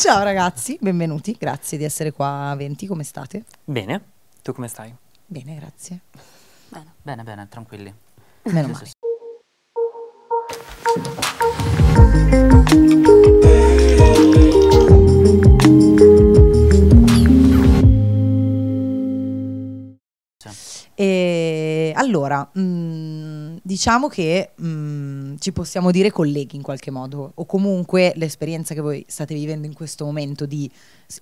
Ciao ragazzi, benvenuti, grazie di essere qua a 20, come state? Bene, tu come stai? Bene, grazie. Bene, bene, bene tranquilli. Meno male. E eh, allora, mh, mm, diciamo che mh, mm, ci possiamo dire colleghi in qualche modo, o comunque l'esperienza che voi state vivendo in questo momento di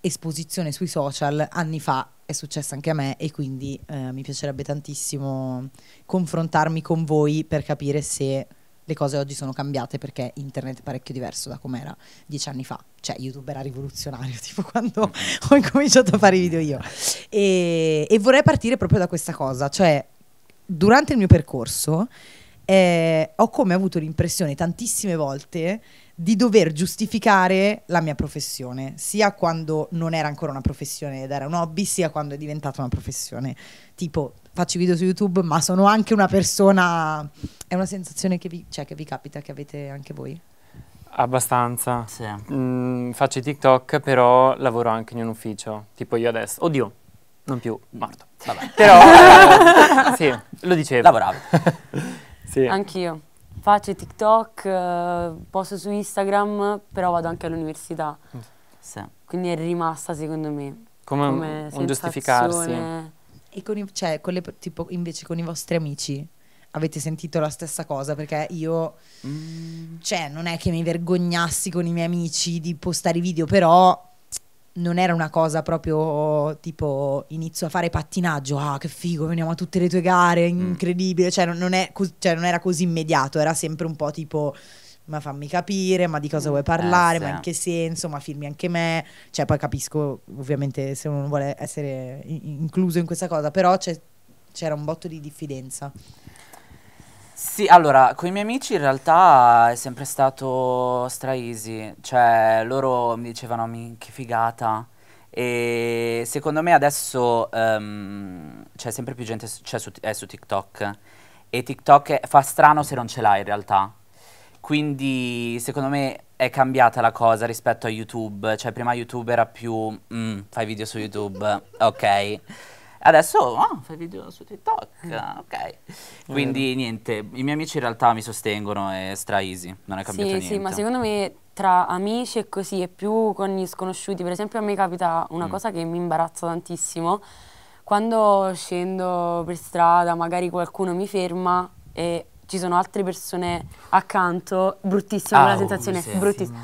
esposizione sui social anni fa è successa anche a me e quindi eh, mi piacerebbe tantissimo confrontarmi con voi per capire se le cose oggi sono cambiate perché internet è parecchio diverso da come era dieci anni fa. Cioè, YouTube era rivoluzionario, tipo quando ho incominciato a fare i video io. E, e vorrei partire proprio da questa cosa, cioè, durante il mio percorso eh, ho come avuto l'impressione tantissime volte di dover giustificare la mia professione, sia quando non era ancora una professione ed era un hobby, sia quando è diventata una professione. Tipo, faccio video su YouTube, ma sono anche una persona... È una sensazione che vi, cioè, che vi capita, che avete anche voi? Abbastanza. Sì. Mm, faccio TikTok, però lavoro anche in un ufficio, tipo io adesso. Oddio, non più, morto. Vabbè. Però, eh, sì, lo dicevo. Lavoravo. Sì. Anch'io. Faccio TikTok, eh, posto su Instagram, però vado anche all'università. Sì. Quindi è rimasta secondo me. Come, come un giustificarsi. E con i, cioè, con le, tipo, invece con i vostri amici avete sentito la stessa cosa perché io, mm. cioè, non è che mi vergognassi con i miei amici di postare video, però non era una cosa proprio tipo inizio a fare pattinaggio, ah che figo, veniamo a tutte le tue gare, mm. incredibile, mm. cioè, non cioè, non, era così immediato, era sempre un po' tipo ma fammi capire, ma di cosa mm, vuoi parlare, eh, ma in che senso, ma firmi anche me, cioè poi capisco ovviamente se uno non vuole essere in incluso in questa cosa, però c'era un botto di diffidenza. Sì, allora, con i miei amici in realtà è sempre stato stra easy, cioè loro mi dicevano mi, che figata e secondo me adesso um, c'è sempre più gente su, cioè su, è eh, su TikTok e TikTok è, fa strano se non ce l'ha in realtà, quindi secondo me è cambiata la cosa rispetto a YouTube, cioè prima YouTube era più mm, fai video su YouTube, ok. Adesso oh, fai video su TikTok, mm. ok. Eh, Quindi niente, i miei amici in realtà mi sostengono, è stra easy, non è cambiato sì, niente. Sì, ma secondo me tra amici e così e più con gli sconosciuti, per esempio a me capita una mm. cosa che mi imbarazza tantissimo, quando scendo per strada magari qualcuno mi ferma e ci sono altre persone accanto, bruttissima ah, quella oh, sensazione, bruttissima.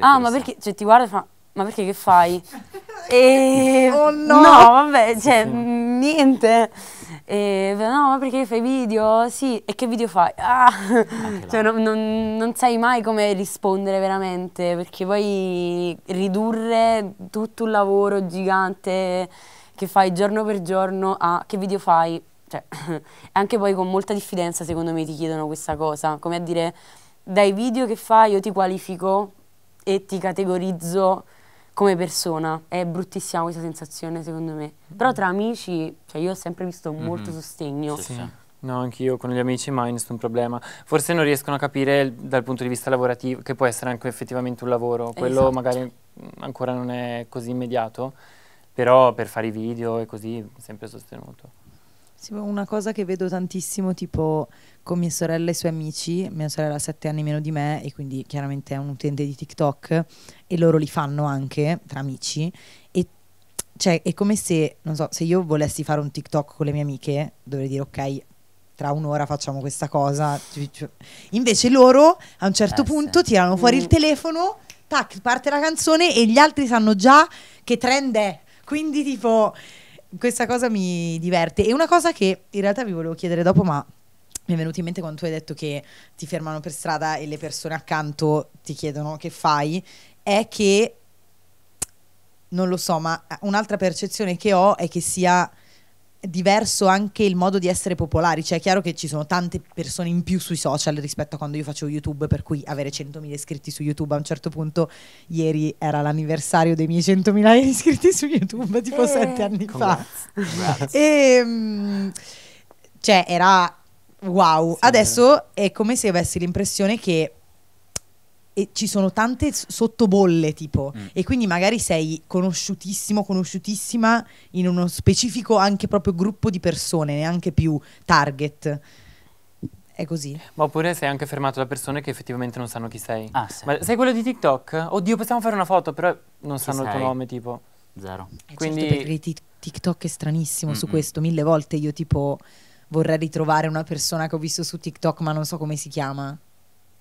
Ah, ma perché cioè, ti guarda e fa ma perché che fai? E... Oh no! No, vabbè, cioè, sì. niente. E, no, ma perché fai video? Sì, e che video fai? Ah. Cioè, non, non, non, sai mai come rispondere veramente, perché poi ridurre tutto un lavoro gigante che fai giorno per giorno a che video fai? Cioè, anche poi con molta diffidenza secondo me ti chiedono questa cosa, come a dire dai video che fai io ti qualifico e ti categorizzo come persona. È bruttissima questa sensazione, secondo me. Però tra amici, cioè io ho sempre visto mhm. molto mm -hmm. sostegno. Sì, sì. No, anch'io con gli amici mai nessun problema. Forse non riescono a capire dal punto di vista lavorativo, che può essere anche effettivamente un lavoro, quello esatto. magari ancora non è così immediato, però per fare i video e così sempre sostenuto. Sì, una cosa che vedo tantissimo, tipo con mia sorella e i suoi amici, mia sorella ha sette anni meno di me e quindi chiaramente è un utente di TikTok e loro li fanno anche tra amici e cioè è come se, non so, se io volessi fare un TikTok con le mie amiche, dovrei dire ok, tra un'ora facciamo questa cosa. Invece loro a un certo Beh, punto sì. tirano mm. fuori il telefono, tac, parte la canzone e gli altri sanno già che trend è. Quindi tipo questa cosa mi diverte. E una cosa che in realtà vi volevo chiedere dopo, ma mi è venuto in mente quando tu hai detto che ti fermano per strada e le persone accanto ti chiedono che fai, è che, non lo so, ma un'altra percezione che ho è che sia diverso anche il modo di essere popolari, cioè è chiaro che ci sono tante persone in più sui social rispetto a quando io facevo YouTube, per cui avere 100.000 iscritti su YouTube a un certo punto, ieri era l'anniversario dei miei 100.000 iscritti su YouTube, tipo eh. sette anni fa. Congrats. E, ehm, mh, cioè era wow. Sì, Adesso è come se avessi l'impressione che e eh, ci sono tante sottobolle tipo mm. e quindi magari sei conosciutissimo conosciutissima in uno specifico anche proprio gruppo di persone neanche più target è così ma oppure sei anche fermato da persone che effettivamente non sanno chi sei ah, sì. ma sei quello di TikTok? oddio possiamo fare una foto però non chi sanno sei? il tuo nome tipo zero eh, certo, quindi certo, TikTok è stranissimo mm -mm. su questo mille volte io tipo vorrei ritrovare una persona che ho visto su TikTok ma non so come si chiama.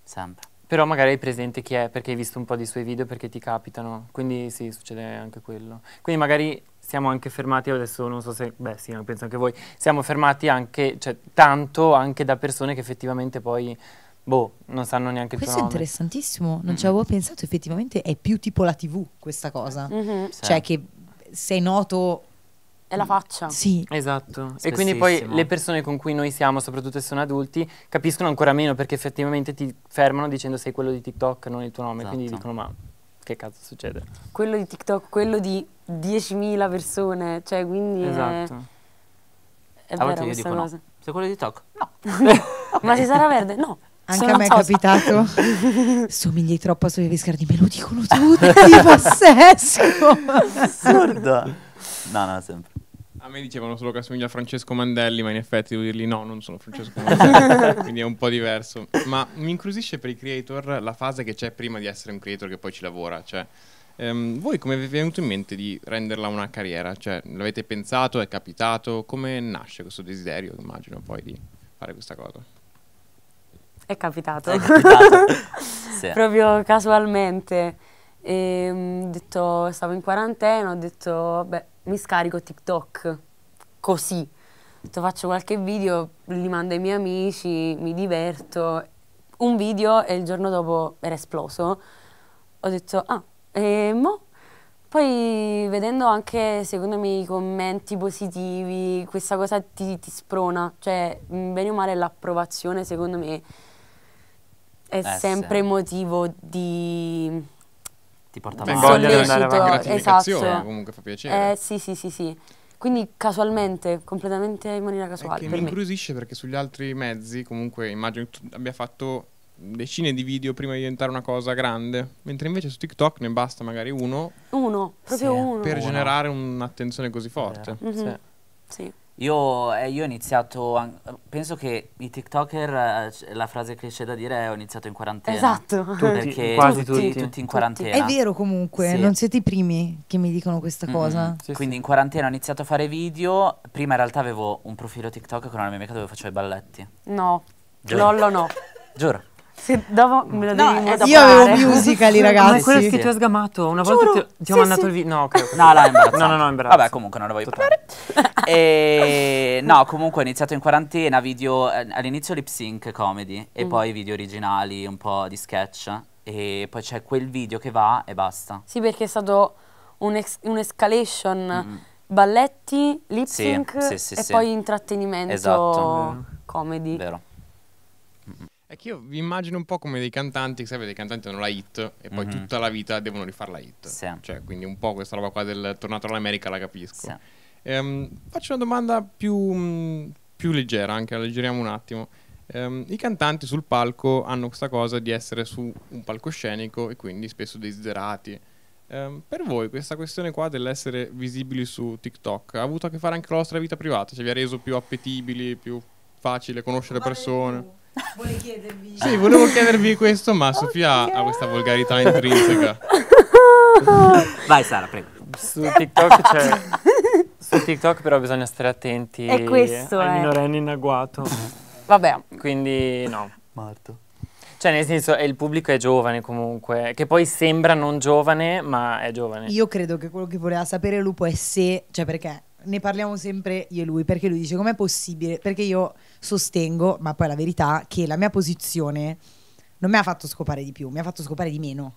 Sempre. Però magari hai presente chi è perché hai visto un po' di suoi video perché ti capitano, quindi sì, succede anche quello. Quindi magari siamo anche fermati, adesso non so se, beh sì, penso anche voi, siamo fermati anche, cioè tanto anche da persone che effettivamente poi, boh, non sanno neanche più. Questo è nome. interessantissimo, non mm. ci avevo pensato, effettivamente è più tipo la tv questa cosa, mm-hmm. cioè sì. che sei noto è la faccia. Sì. Esatto. E quindi poi le persone con cui noi siamo, soprattutto se sono adulti, capiscono ancora meno perché effettivamente ti fermano dicendo sei quello di TikTok, non il tuo nome. Esatto. Quindi dicono ma che cazzo succede? Quello di TikTok, quello di 10.000 persone, cioè quindi... Esatto. È, è a volte cosa. no. Sei quello di TikTok? No. ma si sarà verde? No. Anche Sono a me è capitato. Somigli troppo a suoi Viscardi, me lo dicono tutti, pazzesco. Assurdo. No, no, sempre. A me dicevano solo che assomiglia a Francesco Mandelli, ma in effetti devo dirgli no, non sono Francesco Mandelli, quindi è un po' diverso. Ma mi incrusisce per i creator la fase che c'è prima di essere un creator che poi ci lavora, cioè... Um, voi come vi è venuto in mente di renderla una carriera? Cioè, l'avete pensato? È capitato? Come nasce questo desiderio, immagino, poi di fare questa cosa? È capitato. È capitato. sì. Proprio casualmente. E, ehm, detto, stavo in quarantena, ho detto, beh, mi scarico TikTok così. Faccio qualche video, li mando ai miei amici, mi diverto. Un video e il giorno dopo era esploso. Ho detto, ah, e ehm, mo? Poi vedendo anche, secondo me, i commenti positivi, questa cosa ti, ti sprona. Cioè, bene o male l'approvazione, secondo me, è eh, sempre sì. motivo di ti porta Beh, avanti. Voglia di andare avanti. Esatto. Eh, comunque fa piacere. Eh, sì, sì, sì, sì. Quindi casualmente, completamente in maniera casuale. che mi incuriosisce perché sugli altri mezzi, comunque immagino che tu abbia fatto decine di video prima di diventare una cosa grande, mentre invece su TikTok ne basta magari uno. Uno, proprio sì. uno. Per uno. generare un'attenzione così forte. Mm -hmm. Sì. Mhm. sì. Io, eh, io, ho iniziato, penso che i TikToker, eh, la frase che c'è da dire è ho iniziato in quarantena. Esatto. Tutti, perché quasi tutti, tutti, tutti in quarantena. È vero comunque, sì. non siete i primi che mi dicono questa mm -hmm. cosa. Sì, Quindi sì. in quarantena ho iniziato a fare video, prima in realtà avevo un profilo TikTok con una mia amica dove facevo i balletti. No, Giuro. Lollo no. Giuro. Se dopo me lo no, devi no, Io avevo musical, ragazzi. Ma è quello sì. che ti ho sgamato. Una volta Giuro. ti, ti ho mandato sì. il video. No, okay, okay. no, no, no, no, no, Vabbè, comunque non lo voglio parlare. e, no, comunque ho iniziato in quarantena video eh, all'inizio lip sync comedy e mm. poi video originali, un po' di sketch. E poi c'è quel video che va e basta. Sì, perché è stato un'escalation. Un mm. Balletti, lip sync e poi intrattenimento esatto. comedy. Vero. È che io vi immagino un po' come dei cantanti, che sapete, i cantanti hanno la hit e poi mm-hmm. tutta la vita devono rifare la hit. Sì. Cioè, quindi un po' questa roba qua del tornato all'America la capisco. Sì. Ehm, faccio una domanda più, mm, più leggera, anche la un attimo. Um, I cantanti sul palco hanno questa cosa di essere su un palcoscenico e quindi spesso desiderati. Um, per voi questa questione qua dell'essere visibili su TikTok ha avuto a che fare anche con la vostra vita privata? Cioè vi ha reso più appetibili, più facile conoscere persone? Vuole chiedervi. Sì, volevo chiedervi questo, ma okay. Sofia ha questa volgarità intrinseca. Vai Sara, prego. Su TikTok c'è su TikTok però bisogna stare attenti e questo ai è... Eh. minorenni in agguato. Vabbè. Quindi no. Marto. Cioè, nel senso, il pubblico è giovane comunque, che poi sembra non giovane, ma è giovane. Io credo che quello che voleva sapere Lupo è se, cioè perché ne parliamo sempre io e lui, perché lui dice com'è possibile? Perché io sostengo, ma poi la verità, che la mia posizione non mi ha fatto scopare di più, mi ha fatto scopare di meno.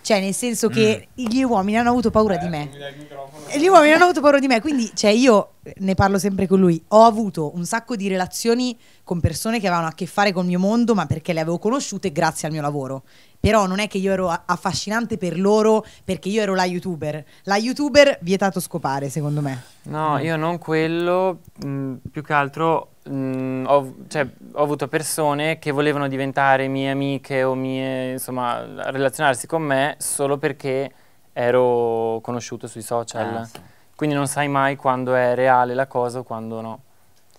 Cioè, nel senso che mm. gli uomini hanno avuto paura eh, di me. Gli uomini hanno avuto paura di me. Quindi, cioè, io eh, ne parlo sempre con lui. Ho avuto un sacco di relazioni con persone che avevano a che fare col mio mondo, ma perché le avevo conosciute grazie al mio lavoro però non è che io ero affascinante per loro perché io ero la youtuber. La youtuber vietato scopare, secondo me. No, io non quello, mh, mm, più che altro mh, mm, ho, cioè, ho, avuto persone che volevano diventare mie amiche o mie, insomma, relazionarsi con me solo perché ero conosciuto sui social. Ah, sì. Quindi non sai mai quando è reale la cosa o quando no.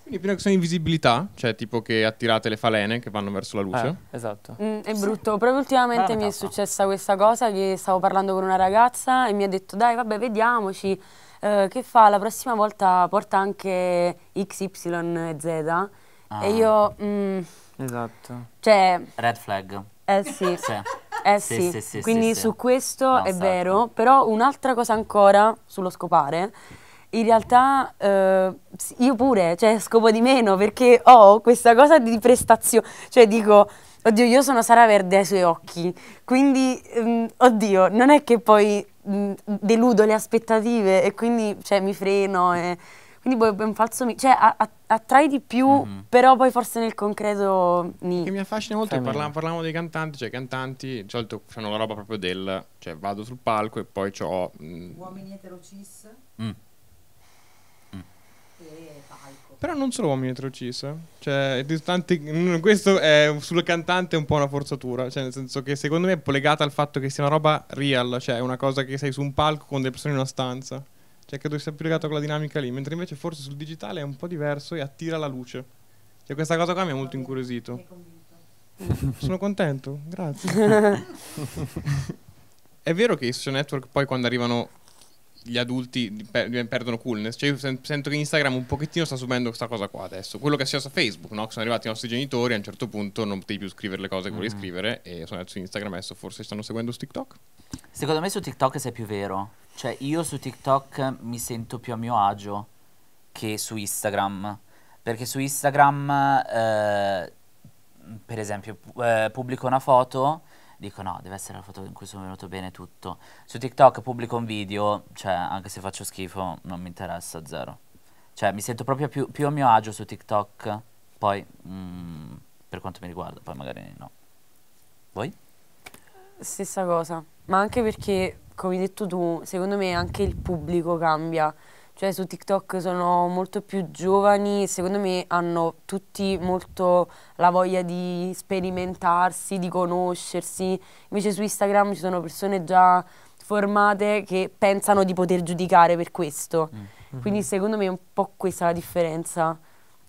Quindi prima che sono invisibilità, cioè tipo che attirate le falene che vanno verso la luce. Eh, esatto. Mm, è brutto, sì. proprio ultimamente Bella mi è successa questa cosa che stavo parlando con una ragazza e mi ha detto dai vabbè vediamoci, eh, che fa la prossima volta porta anche XYZ. Ah. E io... Mm, esatto. Cioè... Red flag. Eh sì. sì. Eh sì, sì, sì quindi su questo no, è stato. vero, però un'altra cosa ancora sullo scopare in realtà eh, io pure, cioè scopo di meno perché ho questa cosa di prestazione, cioè dico, oddio io sono Sara Verde ai suoi occhi, quindi mh, mm, oddio non è che poi mh, mm, deludo le aspettative e quindi cioè, mi freno e quindi poi è un falso mi- cioè attrai di più mm però poi forse nel concreto ni. che mi affascina molto parla- parlavamo dei cantanti cioè i cantanti di solito fanno la roba proprio del cioè vado sul palco e poi ho mm, uomini etero cis mm. Però non solo uomini etrocise. Cioè, tanti, mm, questo è sul cantante è un po' una forzatura. Cioè, nel senso che secondo me è legata al fatto che sia una roba real, cioè una cosa che sei su un palco con delle persone in una stanza. Cioè, credo sia più legato a quella dinamica lì. Mentre invece forse sul digitale è un po' diverso e attira la luce. Cioè, questa cosa qua mi ha molto incuriosito. Sono contento, grazie. è vero che i social network poi quando arrivano gli adulti perdono coolness. Cioè, io sento che Instagram un pochettino sta subendo questa cosa qua adesso. Quello che è successo a Facebook, no? sono arrivati i nostri genitori, a un certo punto non potevi più scrivere le cose che volevi mm. scrivere e sono andati su Instagram adesso forse stanno seguendo su TikTok. Secondo me su TikTok sei più vero. Cioè, io su TikTok mi sento più a mio agio che su Instagram. Perché su Instagram, eh, per esempio, eh, pubblico una foto dico no, deve essere la foto in cui sono venuto bene tutto. Su TikTok pubblico un video, cioè anche se faccio schifo non mi interessa zero. Cioè mi sento proprio più, più a mio agio su TikTok, poi mm, per quanto mi riguarda, poi magari no. Voi? Stessa cosa, ma anche perché, come hai detto tu, secondo me anche il pubblico cambia cioè su TikTok sono molto più giovani e secondo me hanno tutti molto la voglia di sperimentarsi, di conoscersi. Invece su Instagram ci sono persone già formate che pensano di poter giudicare per questo. Mm -hmm. Quindi secondo me è un po' questa la differenza.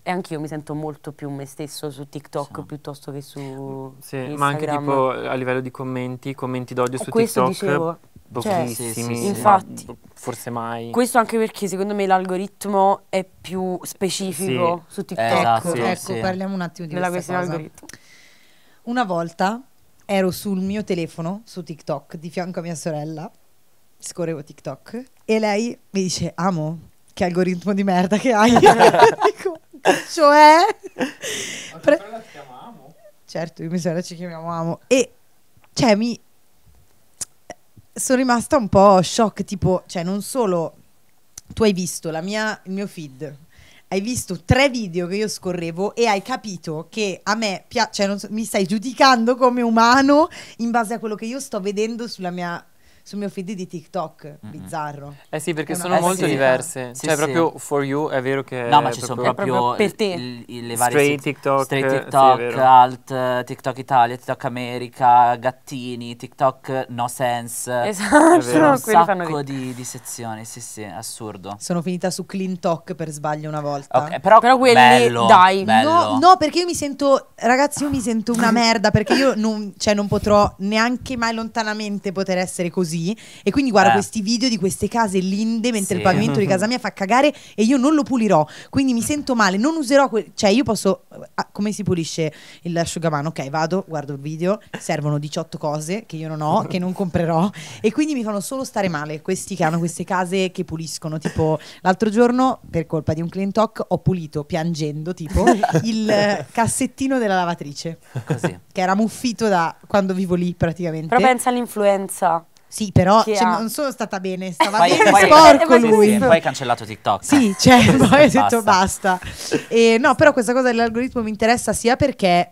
E anch'io mi sento molto più me stesso su TikTok sì. piuttosto che su sì, Instagram. ma anche tipo a livello di commenti, commenti d'odio su questo TikTok. Dicevo pochissimi, cioè, sì, sì, infatti. Boh, forse mai. Questo anche perché secondo me l'algoritmo è più specifico sì. su esatto, TikTok. Eh, esatto, ecco, ecco parliamo un attimo di Nella questa cosa. Una volta ero sul mio telefono su TikTok di fianco a mia sorella, scorrevo TikTok e lei mi dice "Amo, che algoritmo di merda che hai". Dico, cioè Ma Pre- sorella chiama Amo? Certo, io mi sorella ci chiamiamo Amo e cioè mi sono rimasta un po' shock, tipo, cioè non solo tu hai visto mia, il mio feed, hai visto tre video che io scorrevo e hai capito che a me piace, cioè so, mi stai giudicando come umano in base a quello che io sto vedendo sulla mia sul mio feed di TikTok, mm -hmm. bizzarro. Eh sì, perché sono molto sì. diverse. Sì, cioè sì. proprio for you è vero che No, ma ci sono proprio per te. le varie straight TikTok, straight TikTok, alt, TikTok Italia, TikTok America, gattini, TikTok no sense. Esatto, sono un sacco di, di, sezioni, sì sì, assurdo. Sono finita su Clean Talk per sbaglio una volta. Okay, però, però quelli bello, dai, bello. No, no, perché io mi sento ragazzi, io mi sento una merda perché io non, cioè, non potrò neanche mai lontanamente poter essere così così e quindi guardo eh. questi video di queste case linde mentre sì. il pavimento di casa mia fa cagare e io non lo pulirò, quindi mi sento male, non userò, que- cioè io posso, ah, come si pulisce l'asciugamano? Ok, vado, guardo il video, servono 18 cose che io non ho, che non comprerò e quindi mi fanno solo stare male questi che hanno queste case che puliscono, tipo l'altro giorno per colpa di un clean talk ho pulito piangendo tipo il cassettino della lavatrice. Così. Che era muffito da quando vivo lì praticamente. Però pensa all'influenza. Sì, però cioè, ha... non sono stata bene, stava poi, bene poi, sporco lui. poi hai cancellato TikTok. Sì, cioè, poi ho detto basta. E, no, però questa cosa dell'algoritmo mi interessa sia perché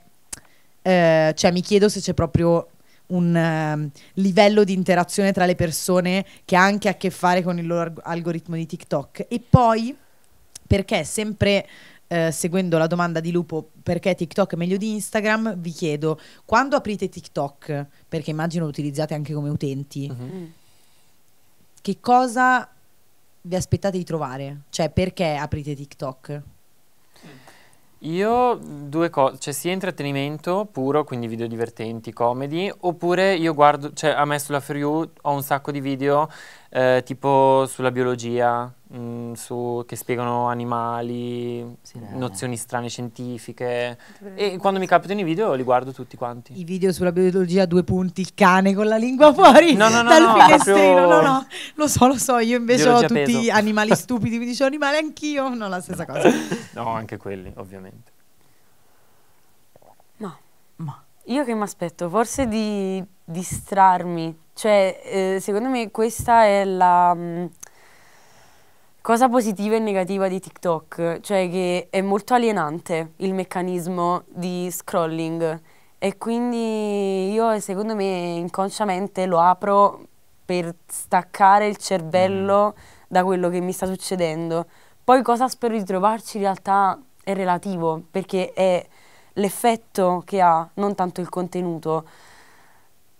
eh, cioè, mi chiedo se c'è proprio un uh, livello di interazione tra le persone che ha anche a che fare con il loro algoritmo di TikTok. E poi perché sempre eh, seguendo la domanda di Lupo perché TikTok è meglio di Instagram, vi chiedo quando aprite TikTok, perché immagino lo utilizzate anche come utenti, uh-huh. che cosa vi aspettate di trovare? Cioè perché aprite TikTok? Io due cose, cioè sia intrattenimento puro, quindi video divertenti, comedy, oppure io guardo, cioè a me sulla For You ho un sacco di video eh, tipo sulla biologia, mh, mm, su, che spiegano animali, Sirene. nozioni strane scientifiche e quando mi capitano i video li guardo tutti quanti. I video sulla biologia due punti, il cane con la lingua fuori no, no, no, dal no, finestrino, proprio... no no, lo so lo so, io invece biologia ho tutti peso. animali stupidi, quindi dicevo animali anch'io, non la stessa cosa. no, anche quelli ovviamente. Ma, ma. Io che mi aspetto, forse di distrarmi, cioè eh, secondo me questa è la... Mh, mm, cosa positiva e negativa di TikTok, cioè che è molto alienante il meccanismo di scrolling e quindi io secondo me inconsciamente lo apro per staccare il cervello mm. da quello che mi sta succedendo. Poi cosa spero di trovarci in realtà è relativo, perché è l'effetto che ha, non tanto il contenuto.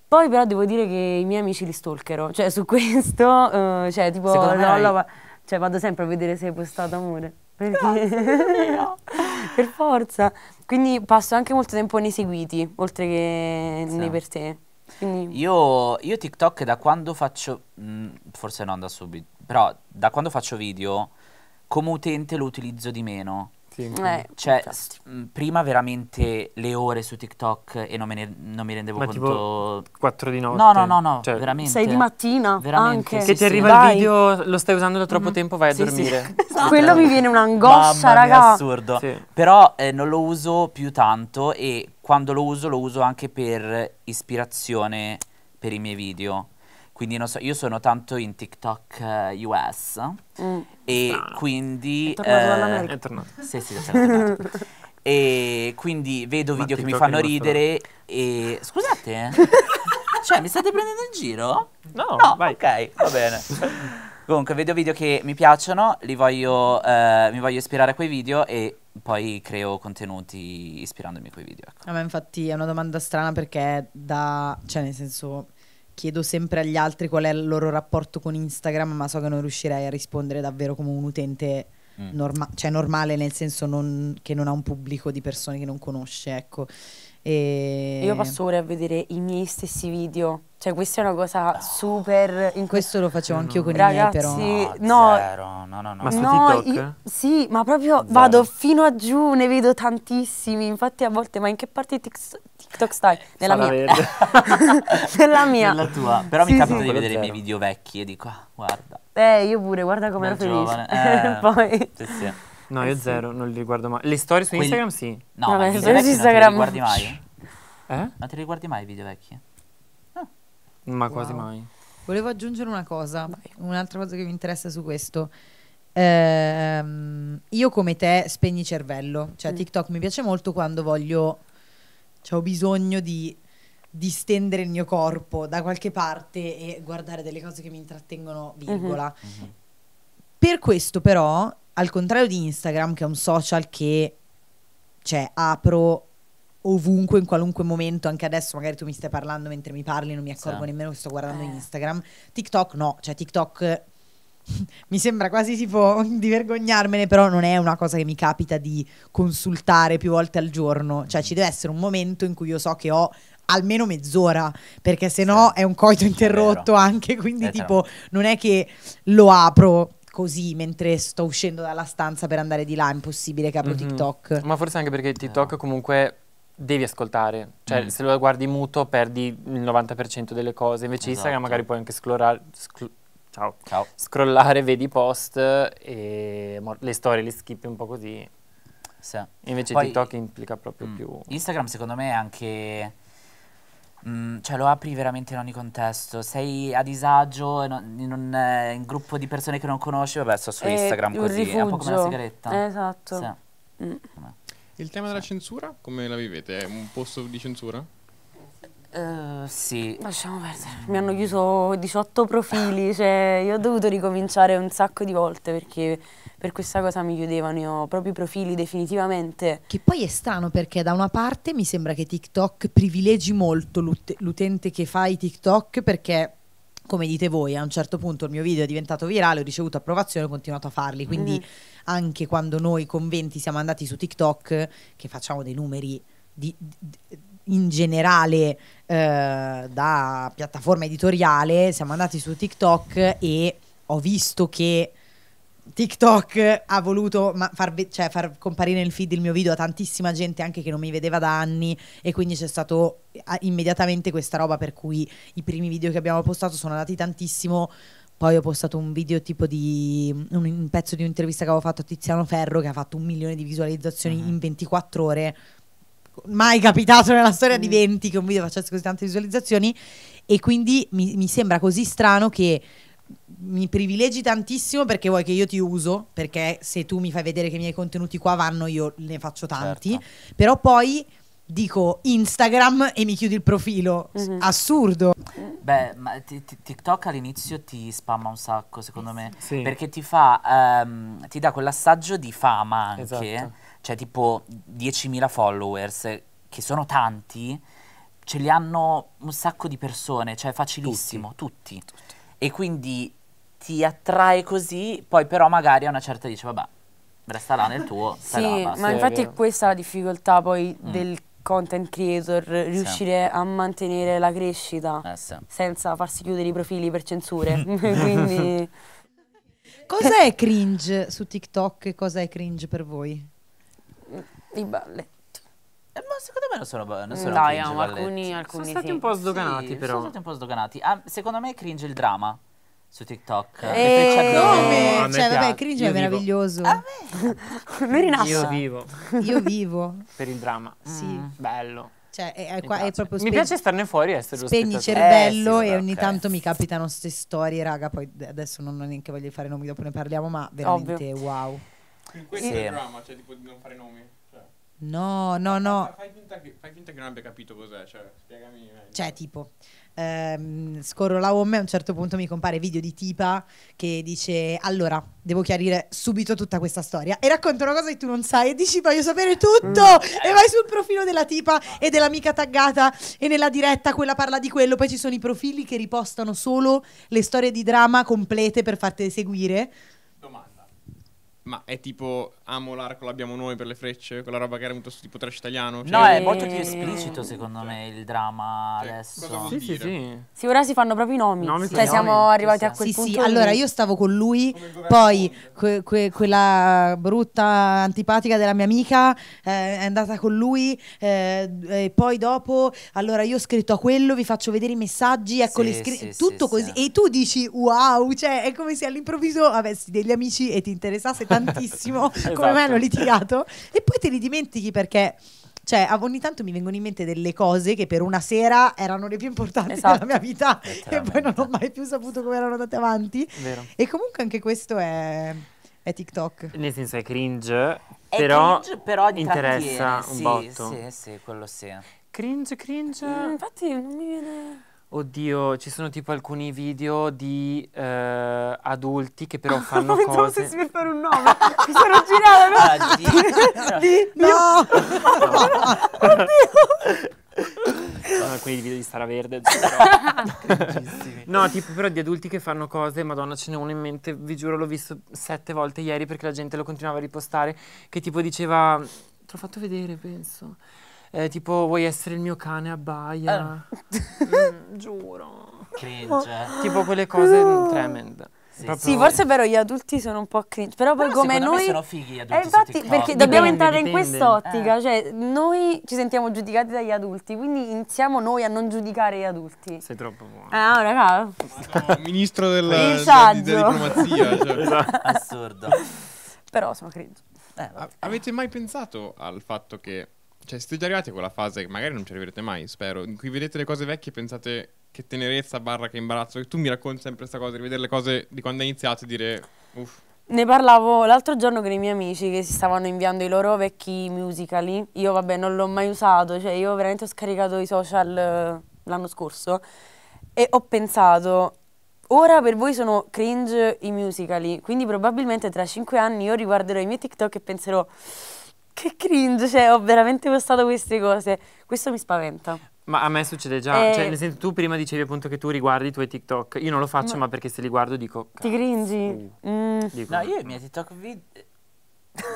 Poi però devo dire che i miei amici li stalkerò, cioè su questo, uh, cioè tipo... Secondo me no, cioè vado sempre a vedere se hai postato amore. Perché? Grazie, per forza. Quindi passo anche molto tempo nei seguiti, oltre che sì. nei per te. Io, io, TikTok da quando faccio, mh, mm, forse non da subito, però da quando faccio video come utente lo utilizzo di meno infatti. Eh, cioè, infatti. prima veramente le ore su TikTok e non, ne, non mi rendevo Ma conto. Tipo 4 di notte. No, no, no, no cioè, veramente. 6 di mattina. Veramente. Anche. Che ti arriva sì. il video, lo stai usando da troppo mm. tempo, vai a sì, dormire. esatto. Quello mi viene un'angoscia, raga. È assurdo. Però eh, non lo uso più tanto e quando lo uso lo uso anche per ispirazione per i miei video. Quindi non so, io sono tanto in TikTok uh, eh, US mm. e no. quindi... È tornato eh, dall'America. È tornato. Sì, sì, sono tornato. e quindi vedo Ma video che mi fanno ridere e... Scusate? Eh? cioè, mi state prendendo in giro? No, no vai. ok, va bene. Comunque, vedo video che mi piacciono, voglio, eh, mi voglio ispirare a quei video e poi creo contenuti ispirandomi a quei video. Ecco. A me infatti è una domanda strana perché da, cioè nel senso, chiedo sempre agli altri qual è il loro rapporto con Instagram, ma so che non riuscirei a rispondere davvero come un utente mm. norma- cioè normale, nel senso non, che non ha un pubblico di persone che non conosce, ecco. E... Io passo ore a vedere i miei stessi video. Cioè, questa è una cosa ah. super. In questo lo facevo anch'io con Ragazzi, i miei, però. No, no, no, no, no. Ma su no, io, sì, ma proprio zero. vado fino a giù, ne vedo tantissimi. Infatti, a volte, ma in che parte di TikTok stai? Nella Sarà mia. Nella mia. Nella tua. Però sì, mi capita sì, di vedere zero. i miei video vecchi e dico, ah, guarda. Eh, io pure, guarda com'ero felice. Eh, Poi. Sì, sì. No, eh io zero, non li guardo mai. Le storie su Quelli- Instagram sì. No, Vabbè, ma i Instagram. non te li Instagram. mai? Eh? Non te li guardi mai i video vecchi? Eh. Ma quasi mai. Volevo aggiungere una cosa, un'altra cosa che mi interessa su questo. Ehm, io come te spegni cervello, cioè Mm. TikTok mi piace molto quando voglio, cioè ho bisogno di distendere il mio corpo da qualche parte e guardare delle cose che mi intrattengono, virgola. Mhm. Per questo però al contrario di Instagram, che è un social che cioè, apro ovunque, in qualunque momento, anche adesso magari tu mi stai parlando mentre mi parli, non mi accorgo sì. nemmeno che sto guardando eh. Instagram. TikTok no, cioè TikTok mi sembra quasi tipo di vergognarmene, però non è una cosa che mi capita di consultare più volte al giorno, cioè ci deve essere un momento in cui io so che ho almeno mezz'ora, perché se no sì. è un coito interrotto anche, quindi è eh, tipo vero. non è che lo apro così mentre sto uscendo dalla stanza per andare di là, è impossibile che apro mm -hmm. TikTok. Ma forse anche perché eh. TikTok comunque devi ascoltare, cioè mm. se lo guardi muto perdi il 90% delle cose, invece esatto. Instagram magari puoi anche scrollare, sc ciao. ciao. scrollare, vedi i post e le storie le skippi un po' così. Sì. Invece Poi, TikTok implica proprio mm. più... Instagram secondo me è anche Mm, cioè lo apri veramente in ogni contesto, sei a disagio in un, eh, in gruppo di persone che non conosci, vabbè sto su è Instagram così, rifugio. è un po' come una sigaretta. Esatto. Sì. Mm. Il tema della censura, come la vivete? È un posto di censura? Eh, sì. Lasciamo perdere. Mi hanno chiuso 18 profili, cioè io ho dovuto ricominciare un sacco di volte perché per questa cosa mi chiudevano proprio i profili definitivamente. Che poi è strano perché da una parte mi sembra che TikTok privilegi molto l'utente che fa i TikTok perché come dite voi, a un certo punto il mio video è diventato virale, ho ricevuto approvazione e ho continuato a farli, mm. quindi mm. anche quando noi con 20 siamo andati su TikTok che facciamo dei numeri di, di in generale eh, da piattaforma editoriale, siamo andati su TikTok e ho visto che TikTok ha voluto far, cioè, far, comparire nel feed il mio video a tantissima gente anche che non mi vedeva da anni e quindi c'è stato immediatamente questa roba per cui i primi video che abbiamo postato sono andati tantissimo. Poi ho postato un video tipo di un, un pezzo di un'intervista che avevo fatto a Tiziano Ferro che ha fatto un milione di visualizzazioni uh-huh. in 24 ore Ecco, mai capitato nella storia di 20 mm. che un video facesse così tante visualizzazioni e quindi mi, mi sembra così strano che mi privilegi tantissimo perché vuoi che io ti uso, perché se tu mi fai vedere che i miei contenuti qua vanno io ne faccio tanti, certo. però poi dico Instagram e mi chiudi il profilo. Mm-hmm. Assurdo. Beh, ma t- t- TikTok all'inizio ti spamma un sacco, secondo me, sì. perché ti fa, um, ti dà quell'assaggio di fama anche. Esatto cioè tipo 10.000 followers, che sono tanti, ce li hanno un sacco di persone, cioè facilissimo, tutti. tutti. tutti. E quindi ti attrae così, poi però magari a una certa dice vabbè, resta là nel tuo. sì, là, ma sì, infatti è questa è la difficoltà poi mm. del content creator, riuscire sì. a mantenere la crescita eh, sì. senza farsi chiudere i profili per censure. Quindi... Cos'è cringe su TikTok e cos'è cringe per voi? I balletti. Eh, ma secondo me non sono, non sono Dai, cringe no, alcuni, alcuni Sono stati sì. un po' sdoganati Sì, però. Sono stati un po' sdoganati. Ah, secondo me cringe il drama su TikTok. Le Eh, come? No, cioè, a cioè, vabbè, Cringe Io è meraviglioso. A ah, me Io vivo Io vivo. per il dramma. Sì. Mm. Bello. Cioè, è, è Mi qua- è piace. proprio Mi piace starne fuori e essere lo spegni cervello Eh, sì, e ogni ok. tanto mi capitano queste storie, raga. Poi adesso non ho neanche voglia di fare nomi, dopo ne parliamo, ma veramente wow. In questo è il dramma, cioè tipo di non fare nomi. No, no, no. Fai finta che, fai finta che non abbia capito cos'è, cioè, spiegami meglio. Cioè, tipo, ehm, la home me, a un certo punto mi compare video di Tipa che dice, allora, devo chiarire subito tutta questa storia. E racconta una cosa che tu non sai e dici, voglio sapere tutto! Mm. E vai sul profilo della Tipa e dell'amica taggata e nella diretta quella parla di quello. Poi ci sono i profili che ripostano solo le storie di drama complete per farti seguire. Ma è tipo amo l'arco l'abbiamo noi per le frecce, quella roba che era molto tipo trash italiano. Cioè... No, è molto più esplicito secondo me il dramma cioè, adesso. Sì, sì, sì. Sì, ora si fanno proprio i nomi. nomi cioè siamo nomi. arrivati a quel sì, punto. Sì, lì. allora io stavo con lui, poi que, que, quella brutta antipatica della mia amica eh, è andata con lui eh, e poi dopo allora io ho scritto a quello, vi faccio vedere i messaggi, ecco sì, scritte, sì tutto sì, così e tu dici "Wow", cioè è come se all'improvviso avessi degli amici e ti interessasse tantissimo, esatto. come me hanno litigato, e poi te li dimentichi perché cioè ogni tanto mi vengono in mente delle cose che per una sera erano le più importanti esatto. della mia vita e poi non ho mai più saputo come erano andate avanti Vero. e comunque anche questo è, è TikTok nel senso è cringe è però, cringe, però interessa un sì, botto sì sì quello sì cringe cringe mm, infatti mi viene Oddio, ci sono tipo alcuni video di eh, adulti che però fanno non cose... Non per fare un nome, mi sono girata, no? Ah, di... di... No! no. no. Oddio! Sono alcuni video di Sara Verde, però... no, tipo però di adulti che fanno cose, madonna ce n'è uno in mente, vi giuro l'ho visto sette volte ieri perché la gente lo continuava a ripostare, che tipo diceva... Te l'ho fatto vedere, penso eh, tipo vuoi essere il mio cane a baia. Eh. Mm, giuro. Cringe. Eh. Tipo quelle cose no. Mm, tremende. Sì, sì, forse è vero, gli adulti sono un po' cringe, però poi però come noi... sono fighi gli eh, adulti. Eh, infatti, perché dobbiamo dipende, entrare dipende. in quest'ottica, eh. cioè noi ci sentiamo giudicati dagli adulti, quindi iniziamo noi a non giudicare gli adulti. Sei troppo buono. Ah, raga. No, ministro della, cioè, di, della diplomazia. Cioè. Esatto. Assurdo. Però sono cringe. Eh, avete mai pensato al fatto che cioè, siete già arrivati a quella fase magari non ci arriverete mai, spero, in cui vedete le cose vecchie e pensate che tenerezza, barra, che imbarazzo. Tu mi racconti sempre questa cosa, rivedere le cose di quando hai iniziato e dire, uff. Ne parlavo l'altro giorno con i miei amici che si stavano inviando i loro vecchi musicali. Io, vabbè, non l'ho mai usato, cioè, io veramente ho scaricato i social eh, l'anno scorso e ho pensato, Ora per voi sono cringe i musicali, quindi probabilmente tra cinque anni io riguarderò i miei TikTok e penserò che cringe, cioè ho veramente postato queste cose. Questo mi spaventa. Ma a me succede già, eh, cioè nel senso tu prima dicevi appunto che tu riguardi i tuoi TikTok, io non lo faccio ma, ma perché se li guardo dico... Ti cringi? Mm. no, io i miei TikTok video...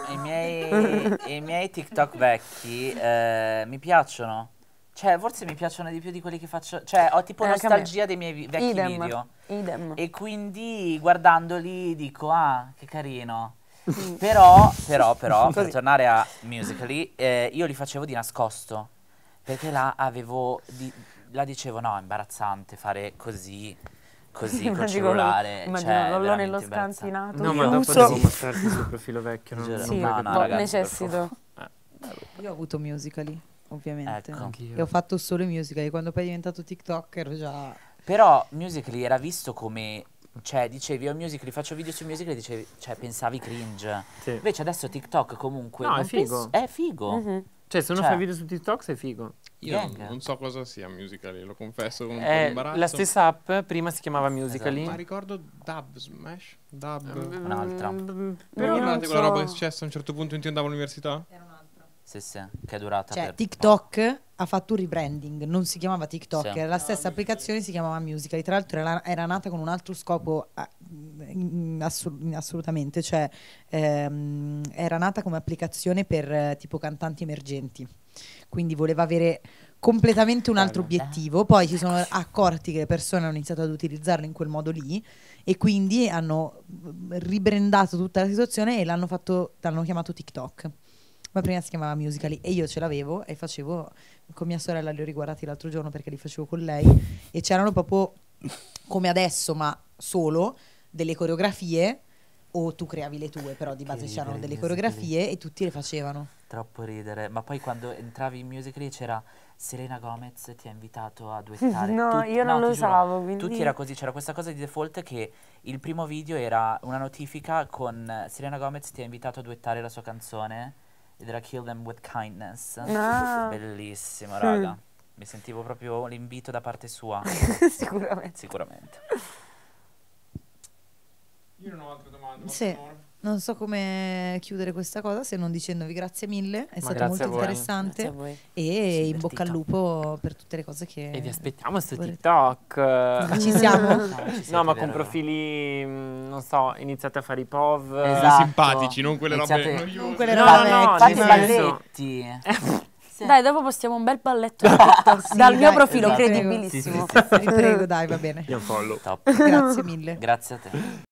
I miei, I miei TikTok vecchi eh, mi piacciono. Cioè, forse mi piacciono di più di quelli che faccio. Cioè, ho tipo eh, nostalgia dei miei vecchi Idem. video. Idem. E quindi guardandoli dico, ah, che carino. Mm. però, però, però, per tornare a Musical.ly, eh, io li facevo di nascosto, perché là avevo, di, là dicevo no, è imbarazzante fare così, così con col cellulare. Immagino, cioè, nello scanzinato. No, ma dopo uso. devo mostrarti sul profilo vecchio. Non, sì, non no, no, no, ragazzi, necessito. Eh, io ho avuto Musical.ly, ovviamente. Ecco. E ho fatto solo i Musical.ly, quando poi è diventato TikToker già... Però Musical.ly era visto come cioè dicevi ho musical, faccio video su musical e dicevi, cioè pensavi cringe. Sì. Invece adesso TikTok comunque... No, è figo. È figo. Mm -hmm. Cioè se uno cioè. fa video su TikTok sei figo. Io Gang. non so cosa sia Musical.ly, lo confesso con un eh, po' di imbarazzo. La stessa app prima si chiamava esatto. Musical.ly. Esatto. Ma ricordo Dub Smash, Dub... Um, Un'altra. Vi mm, ricordate so. quella roba che è successa a un certo punto in tenda all'università? Era sì, sì, che è durata cioè, per... TikTok ha fatto un rebranding, non si chiamava TikTok, sì. la stessa applicazione, si chiamava Musical.ly, tra l'altro era, era, nata con un altro scopo assolutamente, cioè ehm, era nata come applicazione per tipo cantanti emergenti, quindi voleva avere completamente un altro obiettivo, poi si sono ecco. accorti che le persone hanno iniziato ad utilizzarlo in quel modo lì e quindi hanno mm, ribrandato tutta la situazione e l'hanno chiamato TikTok ma prima si chiamava Musically e io ce l'avevo e facevo con mia sorella, li ho riguardati l'altro giorno perché li facevo con lei e c'erano proprio come adesso ma solo delle coreografie o tu creavi le tue però di base che c'erano delle coreografie e tutti le facevano. Troppo ridere, ma poi quando entravi in Musically c'era Serena Gomez ti ha invitato a duettare. no, Tut- io non lo usavo. quindi... Tutti era così, c'era questa cosa di default che il primo video era una notifica con Serena Gomez ti ha invitato a duettare la sua canzone era Kill Them With Kindness. Ah. Bellissimo, hmm. raga. Mi sentivo proprio l'invito da parte sua. Sicuramente. Sicuramente. Io non ho altre domande. Sì. Non so come chiudere questa cosa se non dicendovi grazie mille, è Ma stato molto interessante e in bocca al lupo per tutte le cose che... E vi aspettiamo su vorrete. TikTok. No, ci siamo? no, ma con profili, non so, iniziate a fare i POV. Esatto. Simpatici, non quelle iniziate... robe Non quelle no, robe, no, no, fate i balletti. Sì. Dai, dopo postiamo un bel balletto sì, dal dai, mio profilo, esatto. credibilissimo. Sì, sì, sì, Ti prego, dai, va bene. Io follow. Top. Grazie mille. Grazie a te.